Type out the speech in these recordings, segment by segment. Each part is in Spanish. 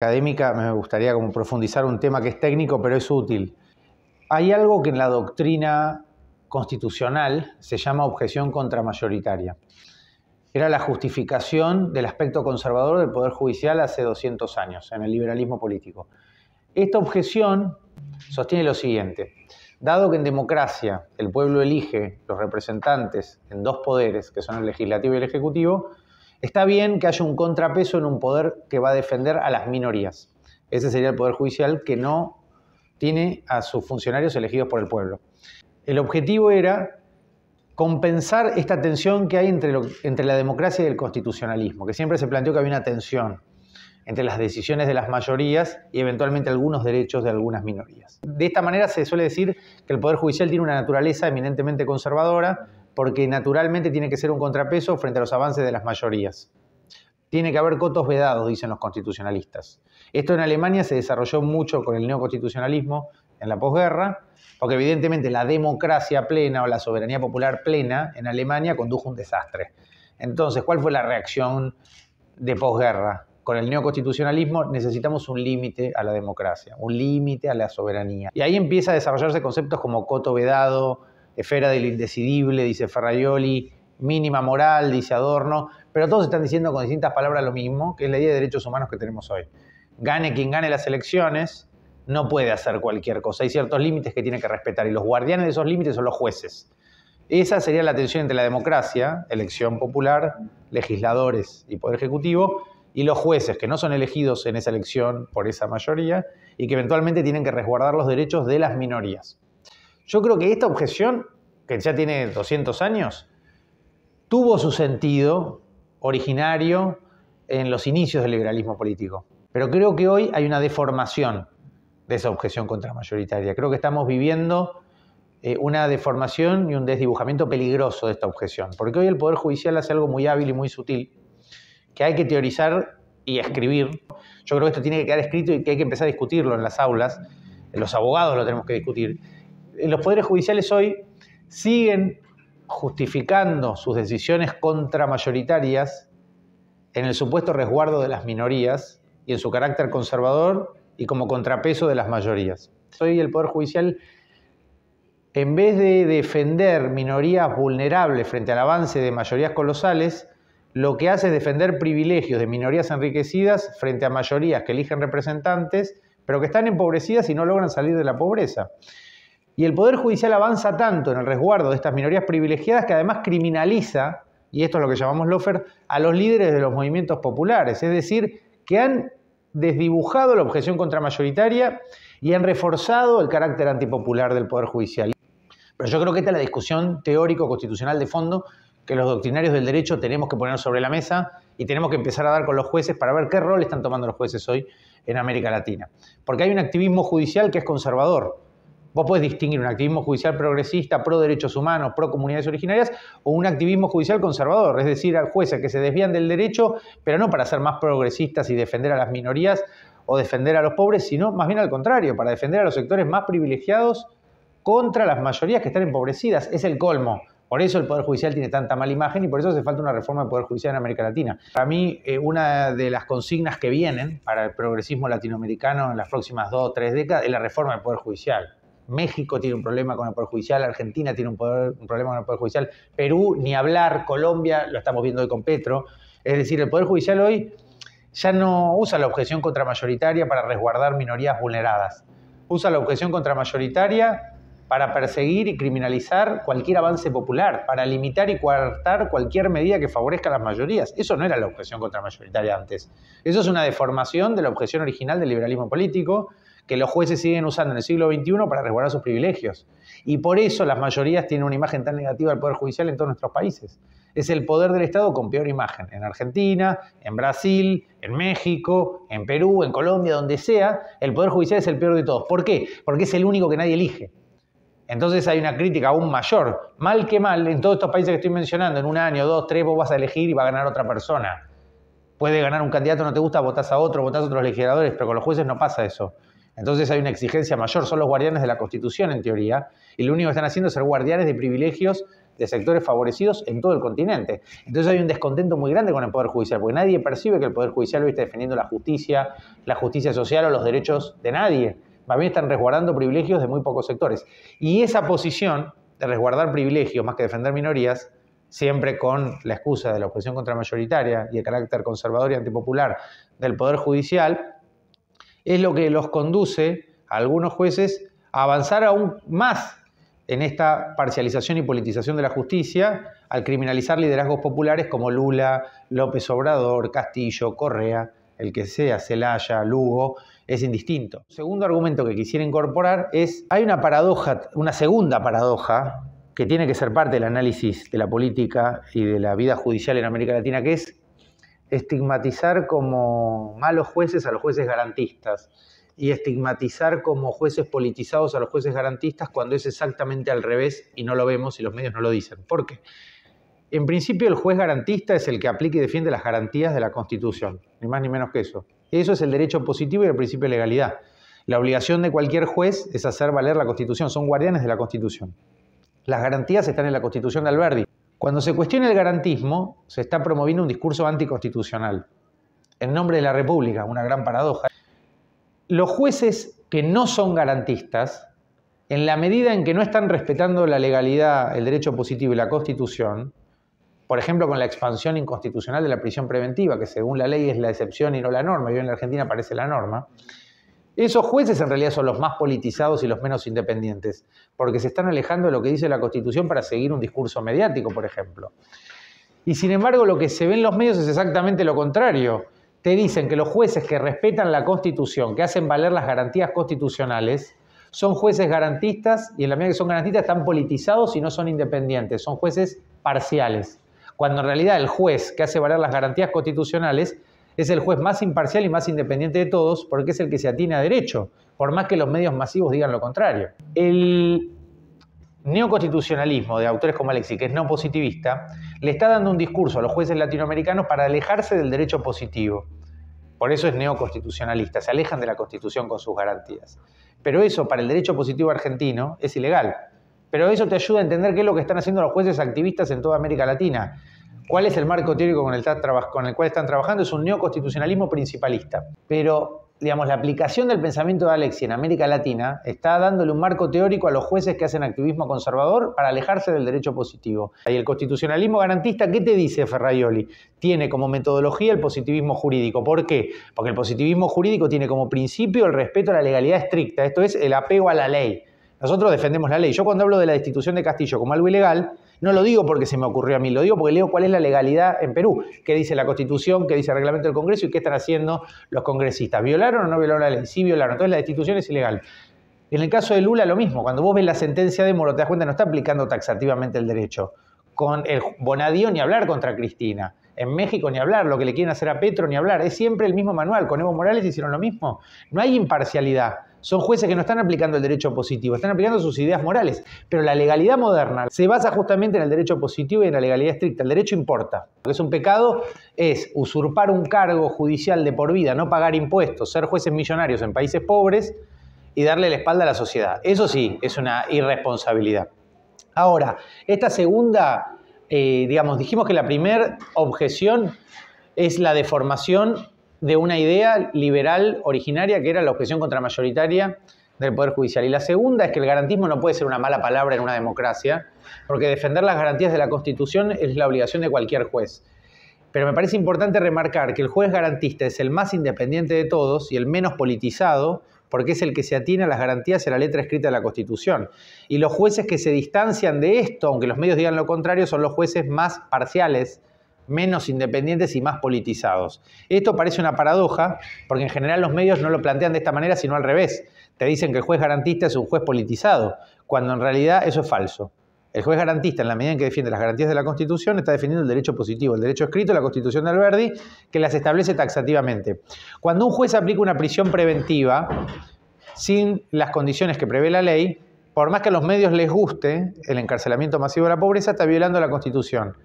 académica, me gustaría como profundizar un tema que es técnico, pero es útil. Hay algo que en la doctrina constitucional se llama objeción contramayoritaria. Era la justificación del aspecto conservador del Poder Judicial hace 200 años, en el liberalismo político. Esta objeción sostiene lo siguiente. Dado que en democracia el pueblo elige los representantes en dos poderes, que son el legislativo y el ejecutivo, Está bien que haya un contrapeso en un poder que va a defender a las minorías. Ese sería el Poder Judicial que no tiene a sus funcionarios elegidos por el pueblo. El objetivo era compensar esta tensión que hay entre, la democracia y el constitucionalismo, que siempre se planteó que había una tensión entre las decisiones de las mayorías y eventualmente algunos derechos de algunas minorías. De esta manera se suele decir que el Poder Judicial tiene una naturaleza eminentemente conservadora, porque naturalmente tiene que ser un contrapeso frente a los avances de las mayorías. Tiene que haber cotos vedados, dicen los constitucionalistas. Esto en Alemania se desarrolló mucho con el neoconstitucionalismo en la posguerra, porque evidentemente la democracia plena o la soberanía popular plena en Alemania condujo a un desastre. Entonces, ¿cuál fue la reacción de posguerra? Con el neoconstitucionalismo necesitamos un límite a la democracia, un límite a la soberanía. Y ahí empieza a desarrollarse conceptos como coto vedado, esfera de lo indecidible, dice Ferraioli, mínima moral, dice Adorno, pero todos están diciendo con distintas palabras lo mismo, que es la idea de derechos humanos que tenemos hoy. Gane quien gane las elecciones, no puede hacer cualquier cosa. Hay ciertos límites que tiene que respetar y los guardianes de esos límites son los jueces. Esa sería la tensión entre la democracia, elección popular, legisladores y poder ejecutivo, y los jueces que no son elegidos en esa elección por esa mayoría y que eventualmente tienen que resguardar los derechos de las minorías. Yo creo que esta objeción, que ya tiene 200 años, tuvo su sentido originario en los inicios del liberalismo político. Pero creo que hoy hay una deformación de esa objeción mayoritaria. Creo que estamos viviendo eh, una deformación y un desdibujamiento peligroso de esta objeción, porque hoy el Poder Judicial hace algo muy hábil y muy sutil, que hay que teorizar y escribir. Yo creo que esto tiene que quedar escrito y que hay que empezar a discutirlo en las aulas, los abogados lo tenemos que discutir, los poderes judiciales hoy siguen justificando sus decisiones contramayoritarias en el supuesto resguardo de las minorías y en su carácter conservador y como contrapeso de las mayorías. Hoy el Poder Judicial, en vez de defender minorías vulnerables frente al avance de mayorías colosales, lo que hace es defender privilegios de minorías enriquecidas frente a mayorías que eligen representantes, pero que están empobrecidas y no logran salir de la pobreza. Y el Poder Judicial avanza tanto en el resguardo de estas minorías privilegiadas que además criminaliza, y esto es lo que llamamos lofer, a los líderes de los movimientos populares, es decir, que han desdibujado la objeción contramayoritaria y han reforzado el carácter antipopular del Poder Judicial. Pero yo creo que esta es la discusión teórico-constitucional de fondo que los doctrinarios del derecho tenemos que poner sobre la mesa y tenemos que empezar a dar con los jueces para ver qué rol están tomando los jueces hoy en América Latina. Porque hay un activismo judicial que es conservador, Vos podés distinguir un activismo judicial progresista, pro derechos humanos, pro comunidades originarias, o un activismo judicial conservador, es decir, al jueces que se desvían del derecho, pero no para ser más progresistas y defender a las minorías o defender a los pobres, sino más bien al contrario, para defender a los sectores más privilegiados contra las mayorías que están empobrecidas. Es el colmo. Por eso el Poder Judicial tiene tanta mala imagen y por eso hace falta una reforma del Poder Judicial en América Latina. Para mí, eh, una de las consignas que vienen para el progresismo latinoamericano en las próximas dos o tres décadas es la reforma del Poder Judicial. México tiene un problema con el Poder Judicial, Argentina tiene un, problema con el Poder Judicial, Perú, ni hablar, Colombia, lo estamos viendo hoy con Petro. Es decir, el Poder Judicial hoy ya no usa la objeción contramayoritaria para resguardar minorías vulneradas. Usa la objeción contramayoritaria para perseguir y criminalizar cualquier avance popular, para limitar y coartar cualquier medida que favorezca a las mayorías. Eso no era la objeción contramayoritaria antes. Eso es una deformación de la objeción original del liberalismo político que los jueces siguen usando en el siglo XXI para resguardar sus privilegios. Y por eso las mayorías tienen una imagen tan negativa del Poder Judicial en todos nuestros países. Es el poder del Estado con peor imagen, en Argentina, en Brasil, en México, en Perú, en Colombia, donde sea, el Poder Judicial es el peor de todos. ¿Por qué? Porque es el único que nadie elige. Entonces hay una crítica aún mayor. Mal que mal, en todos estos países que estoy mencionando, en un año, dos, tres, vos vas a elegir y va a ganar otra persona. Puede ganar un candidato, no te gusta, votás a otro, votás a otros legisladores, pero con los jueces no pasa eso. Entonces hay una exigencia mayor, son los guardianes de la Constitución en teoría, y lo único que están haciendo es ser guardianes de privilegios de sectores favorecidos en todo el continente. Entonces hay un descontento muy grande con el Poder Judicial, porque nadie percibe que el Poder Judicial hoy esté defendiendo la justicia, la justicia social o los derechos de nadie. Más bien están resguardando privilegios de muy pocos sectores. Y esa posición de resguardar privilegios más que defender minorías, siempre con la excusa de la oposición contramayoritaria y el carácter conservador y antipopular del Poder Judicial, es lo que los conduce a algunos jueces a avanzar aún más en esta parcialización y politización de la justicia al criminalizar liderazgos populares como Lula, López Obrador, Castillo, Correa, el que sea, Celaya, Lugo, es indistinto. segundo argumento que quisiera incorporar es, hay una paradoja, una segunda paradoja que tiene que ser parte del análisis de la política y de la vida judicial en América Latina, que es estigmatizar como malos jueces a los jueces garantistas y estigmatizar como jueces politizados a los jueces garantistas cuando es exactamente al revés y no lo vemos y los medios no lo dicen. ¿Por qué? En principio el juez garantista es el que aplica y defiende las garantías de la Constitución, ni más ni menos que eso. Eso es el derecho positivo y el principio de legalidad. La obligación de cualquier juez es hacer valer la Constitución, son guardianes de la Constitución. Las garantías están en la Constitución de Alberdi. Cuando se cuestiona el garantismo, se está promoviendo un discurso anticonstitucional, en nombre de la República, una gran paradoja. Los jueces que no son garantistas, en la medida en que no están respetando la legalidad, el derecho positivo y la Constitución, por ejemplo, con la expansión inconstitucional de la prisión preventiva, que según la ley es la excepción y no la norma, y hoy en la Argentina parece la norma, esos jueces en realidad son los más politizados y los menos independientes, porque se están alejando de lo que dice la Constitución para seguir un discurso mediático, por ejemplo. Y sin embargo, lo que se ve en los medios es exactamente lo contrario. Te dicen que los jueces que respetan la Constitución, que hacen valer las garantías constitucionales, son jueces garantistas y en la medida que son garantistas están politizados y no son independientes, son jueces parciales. Cuando en realidad el juez que hace valer las garantías constitucionales es el juez más imparcial y más independiente de todos porque es el que se atiene a derecho, por más que los medios masivos digan lo contrario. El neoconstitucionalismo de autores como Alexi, que es no positivista, le está dando un discurso a los jueces latinoamericanos para alejarse del derecho positivo. Por eso es neoconstitucionalista, se alejan de la Constitución con sus garantías. Pero eso para el derecho positivo argentino es ilegal. Pero eso te ayuda a entender qué es lo que están haciendo los jueces activistas en toda América Latina ¿Cuál es el marco teórico con el, cual están trabajando? Es un neoconstitucionalismo principalista. Pero digamos, la aplicación del pensamiento de Alexi en América Latina está dándole un marco teórico a los jueces que hacen activismo conservador para alejarse del derecho positivo. Y el constitucionalismo garantista, ¿qué te dice Ferraioli? Tiene como metodología el positivismo jurídico. ¿Por qué? Porque el positivismo jurídico tiene como principio el respeto a la legalidad estricta, esto es el apego a la ley. Nosotros defendemos la ley. Yo cuando hablo de la destitución de Castillo como algo ilegal, no lo digo porque se me ocurrió a mí, lo digo porque leo cuál es la legalidad en Perú, qué dice la Constitución, qué dice el reglamento del Congreso y qué están haciendo los congresistas. ¿Violaron o no violaron la ley? Sí violaron, entonces la destitución es ilegal. En el caso de Lula lo mismo, cuando vos ves la sentencia de Moro, te das cuenta no está aplicando taxativamente el derecho. Con el Bonadío ni hablar contra Cristina. En México ni hablar, lo que le quieren hacer a Petro ni hablar. Es siempre el mismo manual. Con Evo Morales hicieron lo mismo. No hay imparcialidad son jueces que no están aplicando el derecho positivo, están aplicando sus ideas morales. Pero la legalidad moderna se basa justamente en el derecho positivo y en la legalidad estricta. El derecho importa. Lo que es un pecado es usurpar un cargo judicial de por vida, no pagar impuestos, ser jueces millonarios en países pobres y darle la espalda a la sociedad. Eso sí, es una irresponsabilidad. Ahora, esta segunda, eh, digamos, dijimos que la primera objeción es la deformación de una idea liberal originaria que era la objeción contramayoritaria del Poder Judicial. Y la segunda es que el garantismo no puede ser una mala palabra en una democracia, porque defender las garantías de la Constitución es la obligación de cualquier juez. Pero me parece importante remarcar que el juez garantista es el más independiente de todos y el menos politizado, porque es el que se atiene a las garantías y a la letra escrita de la Constitución. Y los jueces que se distancian de esto, aunque los medios digan lo contrario, son los jueces más parciales, menos independientes y más politizados. Esto parece una paradoja, porque en general los medios no lo plantean de esta manera, sino al revés. Te dicen que el juez garantista es un juez politizado, cuando en realidad eso es falso. El juez garantista, en la medida en que defiende las garantías de la Constitución, está defendiendo el derecho positivo, el derecho escrito, la Constitución de Alberdi, que las establece taxativamente. Cuando un juez aplica una prisión preventiva sin las condiciones que prevé la ley, por más que a los medios les guste el encarcelamiento masivo de la pobreza, está violando la Constitución.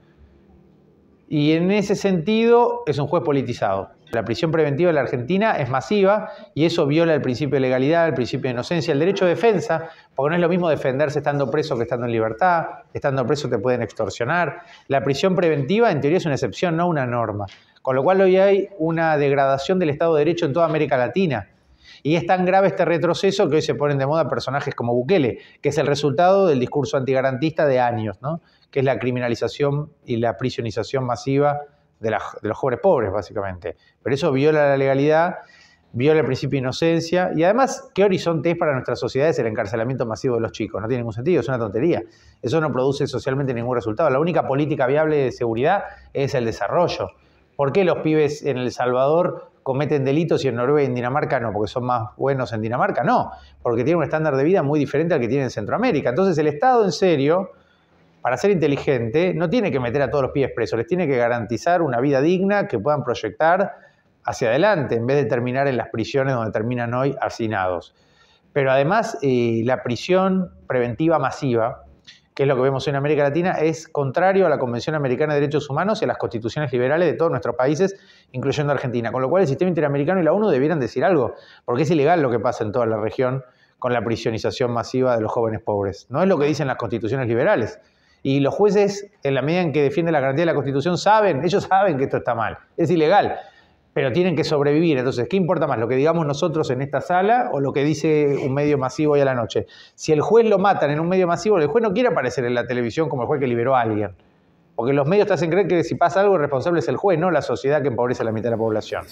Y en ese sentido es un juez politizado. La prisión preventiva en la Argentina es masiva y eso viola el principio de legalidad, el principio de inocencia, el derecho de defensa, porque no es lo mismo defenderse estando preso que estando en libertad, estando preso te pueden extorsionar. La prisión preventiva en teoría es una excepción, no una norma. Con lo cual hoy hay una degradación del Estado de Derecho en toda América Latina. Y es tan grave este retroceso que hoy se ponen de moda personajes como Bukele, que es el resultado del discurso antigarantista de años, ¿no? que es la criminalización y la prisionización masiva de, de los jóvenes pobres, básicamente. Pero eso viola la legalidad viola el principio de inocencia y además, ¿qué horizonte es para nuestras sociedades el encarcelamiento masivo de los chicos? No tiene ningún sentido, es una tontería. Eso no produce socialmente ningún resultado. La única política viable de seguridad es el desarrollo. ¿Por qué los pibes en El Salvador cometen delitos y en Noruega y en Dinamarca no, porque son más buenos en Dinamarca, no, porque tienen un estándar de vida muy diferente al que tienen en Centroamérica. Entonces el Estado en serio, para ser inteligente, no tiene que meter a todos los pies presos, les tiene que garantizar una vida digna que puedan proyectar hacia adelante, en vez de terminar en las prisiones donde terminan hoy hacinados. Pero además eh, la prisión preventiva masiva, que es lo que vemos en América Latina, es contrario a la Convención Americana de Derechos Humanos y a las constituciones liberales de todos nuestros países, incluyendo Argentina. Con lo cual el sistema interamericano y la ONU debieran decir algo, porque es ilegal lo que pasa en toda la región con la prisionización masiva de los jóvenes pobres. No es lo que dicen las constituciones liberales. Y los jueces, en la medida en que defienden la garantía de la Constitución, saben, ellos saben que esto está mal, es ilegal pero tienen que sobrevivir. Entonces, ¿qué importa más? ¿Lo que digamos nosotros en esta sala o lo que dice un medio masivo hoy a la noche? Si el juez lo matan en un medio masivo, el juez no quiere aparecer en la televisión como el juez que liberó a alguien. Porque los medios te hacen creer que si pasa algo, el responsable es el juez, no la sociedad que empobrece a la mitad de la población.